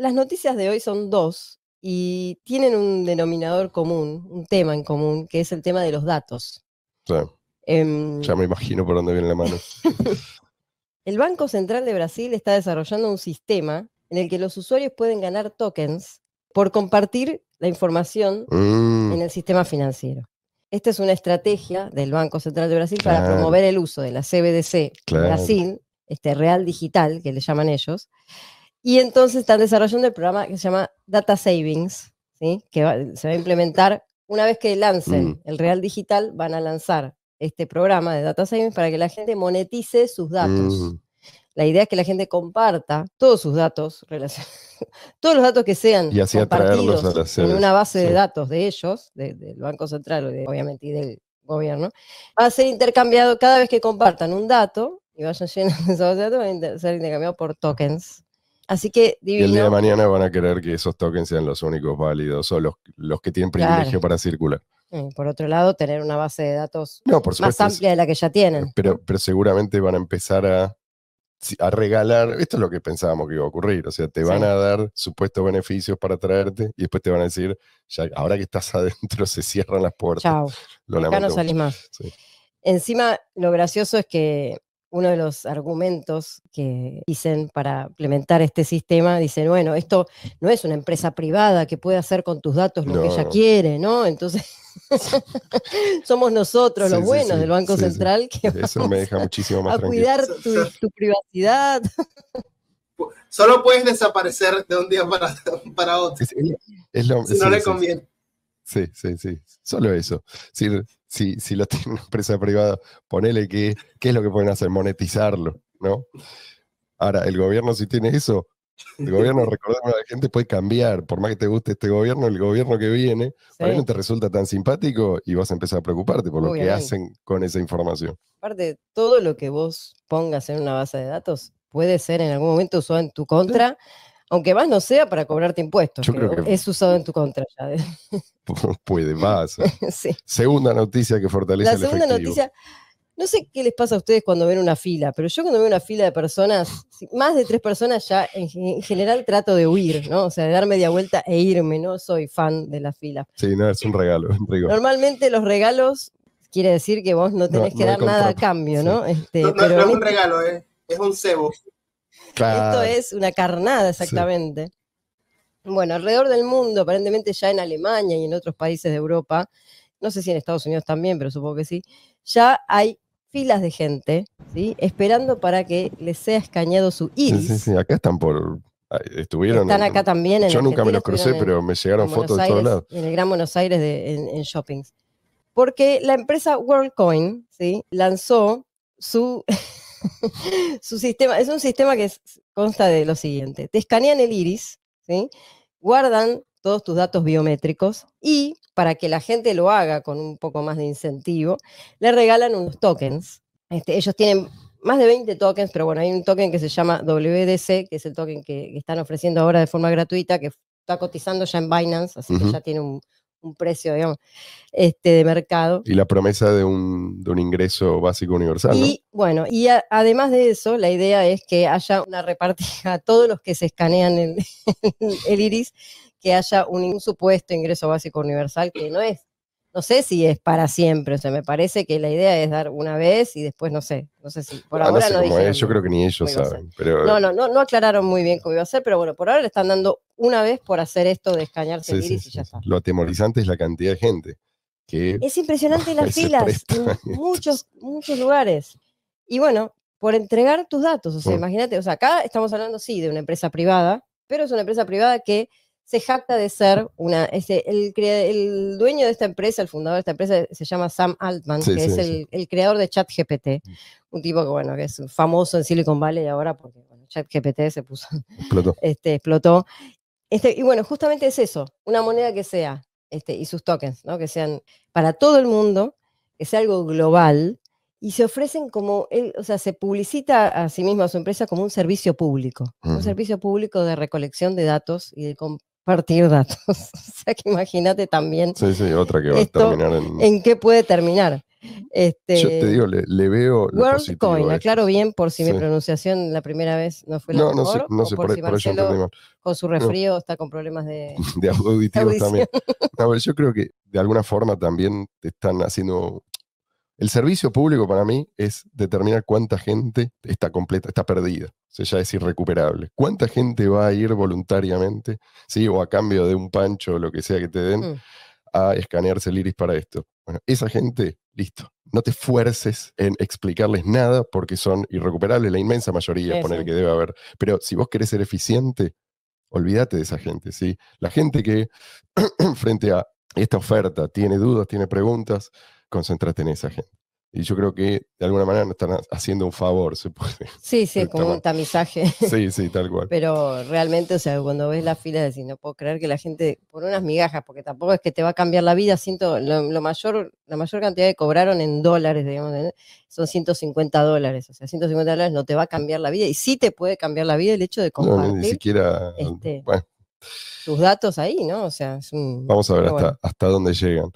las noticias de hoy son dos y tienen un denominador común, un tema en común, que es el tema de los datos. ya em, me imagino por dónde viene la mano. el Banco Central de Brasil está desarrollando un sistema en el que los usuarios pueden ganar tokens por compartir la información mm. en el sistema financiero. Esta es una estrategia del Banco Central de Brasil para promover el uso de la CBDC Brasil, este real digital que le llaman ellos, y entonces están desarrollando el programa que se llama Data Savings, ¿sí? que se va a implementar una vez que lancen mm. el Real Digital, van a lanzar este programa de Data Savings para que la gente monetice sus datos. Mm. La idea es que la gente comparta todos sus datos, todos los datos que sean compartidos en una base de datos de ellos, del Banco Central, obviamente, y del gobierno, va a ser intercambiado cada vez que compartan un dato y vayan llenando esos datos, va a ser intercambiado por tokens Así que el día de mañana van a querer que esos tokens sean los únicos válidos o los, que tienen privilegio para circular. Por otro lado, tener una base de datos más amplia de la que ya tienen. Pero, pero seguramente van a empezar a, regalar, esto es lo que pensábamos que iba a ocurrir, o sea, te van a dar supuestos beneficios para traerte y después te van a decir, ya, ahora que estás adentro se cierran las puertas. Chao. Acá no salís más. Encima, lo gracioso es que uno de los argumentos que dicen para implementar este sistema, dicen, bueno, esto no es una empresa privada que puede hacer con tus datos lo que ella quiere, ¿no? Entonces, somos nosotros los buenos del Banco Central que e-, Eso me deja muchísimo más a cuidar tu, privacidad. Solo puedes desaparecer de un día para, otro. si no le conviene. Sí, sí, sí. Solo eso. Sí, si, si lo tiene una empresa privada, ponele que, ¿qué es lo que pueden hacer? Monetizarlo, ¿no? Ahora, el gobierno si tiene eso, el gobierno, recordemos, la gente puede cambiar, por más que te guste este gobierno, el gobierno que viene, sí. no te resulta tan simpático y vas a empezar a preocuparte por lo que hacen con esa información. Aparte, todo lo que vos pongas en una base de datos puede ser en algún momento usado en tu contra aunque más no sea para cobrarte impuestos. es usado en tu contra ya. Puede más. ¿eh? Segunda noticia que fortalece. La segunda noticia, no sé qué les pasa a ustedes cuando ven una fila, pero yo cuando veo una fila de personas, más de tres personas ya en general trato de huir, ¿no? O sea, de dar media vuelta e irme, no soy fan de la fila. Sí, no, es un regalo. Normalmente los regalos quiere decir que vos no tenés que dar nada a cambio, este, ¿no? no, es un regalo, es un cebo. Esto es una carnada, exactamente. Bueno, alrededor del mundo, aparentemente ya en Alemania y en otros países de Europa, no sé si en Estados Unidos también, pero supongo que sí, ya hay filas de gente, ¿sí? Esperando para que les sea escañado su iris. acá están por... Ah, estuvieron... Están acá también. En yo nunca me los crucé, pero me llegaron fotos de todos lados. En el Gran Buenos Aires de, en, en, shoppings. Porque la empresa WorldCoin, ¿sí? Lanzó su... Su sistema, es un sistema que consta de lo siguiente: te escanean el iris, ¿sí? guardan todos tus datos biométricos y, para que la gente lo haga con un poco más de incentivo, le regalan unos tokens. Este, ellos tienen más de 20 tokens, pero bueno, hay un token que se llama WDC, que es el token que, están ofreciendo ahora de forma gratuita, que está cotizando ya en Binance, así que ya tiene un, un precio, digamos, este, de mercado. Y la promesa de un, de un ingreso básico universal. Y bueno, y además de eso, la idea es que haya una repartija a todos los que se escanean el, el iris, que haya un, supuesto ingreso básico universal que no es no sé si es para siempre, o sea, me parece que la idea es dar una vez y después no sé, no sé si por ah, ahora no, sé es, yo creo que ni ellos saben, no, no, no, no, aclararon muy bien cómo iba a ser, pero bueno, por ahora le están dando una vez por hacer esto de escañarse sí, el iris y ya está. Lo atemorizante es la cantidad de gente que Es impresionante las filas en muchos muchos lugares. Y bueno, por entregar tus datos, o sea, mm. imagínate, o sea, acá estamos hablando sí de una empresa privada, pero es una empresa privada que se jacta de ser una. el, dueño de esta empresa, el fundador de esta empresa, se llama Sam Altman, que es el, creador de ChatGPT. Mm. Un tipo que, bueno, es famoso en Silicon Valley ahora porque ChatGPT se puso. Explotó. Este, explotó. Este, y bueno, justamente es eso, una moneda que sea, este, y sus tokens, ¿no? que sean para todo el mundo, que sea algo global, y se ofrecen como, o sea, se publicita a sí mismo, a su empresa, como un servicio público, un servicio público de recolección de datos y de, compra, partir datos. o sea que imagínate también. Sí, sí, otra que va a terminar en. ¿En qué puede terminar? Este, Yo te digo, le, veo. WorldCoin, aclaro bien por si mi pronunciación la primera vez no fue la no, mejor. No no sé por, por, si por con su resfrío está con problemas de, de auditivos también. No, pero yo creo que de alguna forma también te están haciendo el servicio público para mí es determinar cuánta gente está completa, está perdida. O sea, ya es irrecuperable. ¿Cuánta gente va a ir voluntariamente, sí, o a cambio de un pancho o lo que sea que te den, mm. a escanearse el iris para esto? Bueno, esa gente, listo. No te fuerces en explicarles nada porque son irrecuperables, la inmensa mayoría, poner que debe haber. Pero si vos querés ser eficiente, olvídate de esa gente, ¿sí? La gente que frente a esta oferta tiene dudas, tiene preguntas, concentrate en esa gente. Y yo creo que de alguna manera nos están haciendo un favor, se puede. Sí, sí, como un tamizaje. Sí, sí, tal cual. Pero realmente, o sea, cuando ves la fila, decís, no puedo creer que la gente, por unas migajas, porque tampoco es que te va a cambiar la vida, siento, lo, mayor, la mayor cantidad que cobraron en dólares, digamos, son 150 dólares. O sea, 150 dólares no te va a cambiar la vida, y sí te puede cambiar la vida el hecho de compartir. ni siquiera. Este, tus datos ahí, ¿no? O sea, es un, Vamos a ver hasta dónde llegan.